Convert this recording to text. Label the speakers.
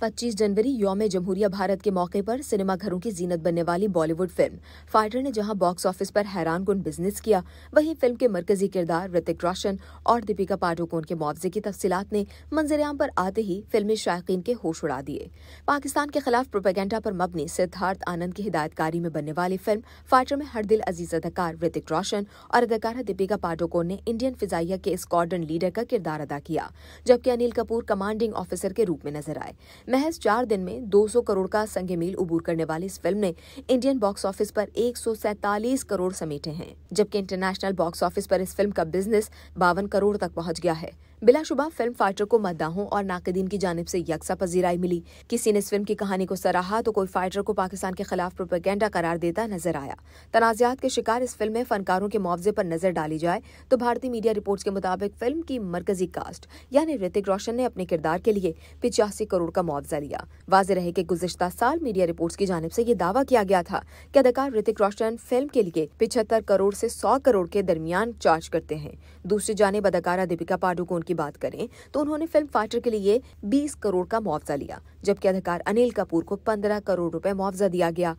Speaker 1: 25 जनवरी यौम जमहूरिया भारत के मौके पर सिनेमाघरों की जीनत बनने वाली बॉलीवुड फिल्म फाइटर ने जहां बॉक्स ऑफिस पर हैरान कन बिजनेस किया वहीं फिल्म के मरकजी किरदार ऋतिक रोशन और दीपिका पाडुकोन के मुआवजे की तफसीलात ने मंजरेआम पर आते ही फिल्मी शायकीन के होश उड़ा दिए पाकिस्तान के खिलाफ प्रोपेगेंडा पर मबनी सिद्धार्थ आनंद की हिदायतकारी में बनने वाली फिल्म फाइटर में हर दिल अजीज अदाकार ऋतिक रोशन और अदाकारा दीपिका पाडुकोन ने इंडियन फिजाइया के स्क्वाड्रन लीडर का किरदार अदा किया जबकि अनिल कपूर कमांडिंग ऑफिसर के रूप में नजर आए महज चार दिन में 200 करोड़ का संग मील उबूर करने वाली इस फिल्म ने इंडियन बॉक्स ऑफिस पर एक करोड़ समेटे हैं जबकि इंटरनेशनल बॉक्स ऑफिस पर इस फिल्म का बिजनेस बावन करोड़ तक पहुंच गया है बिलाशुबा फिल्म फाइटर को मद्दाहों और नाकदीन की जानब से यकसा पजीराई मिली किसी ने इस फिल्म की कहानी को सराहा तो कोई फाइटर को पाकिस्तान के खिलाफ प्रोपेगेंडा करार देता नजर आया तनाज़ात के शिकार इस फिल्म में फनकारों के मुआवजे पर नजर डाली जाए तो भारतीय मीडिया रिपोर्ट्स के मुताबिक फिल्म की मरकजी कास्ट यानी ऋतिक रोशन ने अपने किरदार के लिए पिचासी करोड़ का मुआवजा लिया वाज रहे कि गुजशत साल मीडिया रिपोर्ट्स की जानब से ये दावा किया गया था कि अदाकार ऋतिक रोशन फिल्म के लिए पिछहत्तर करोड़ से सौ करोड़ के दरमियान चार्ज करते हैं दूसरी जानब अदाकारा दीपिका पाडुकोन की बात करें तो उन्होंने फिल्म फाइटर के लिए 20 करोड़ का मुआवजा लिया जबकि अधिकार अनिल कपूर को 15 करोड़ रुपए मुआवजा दिया गया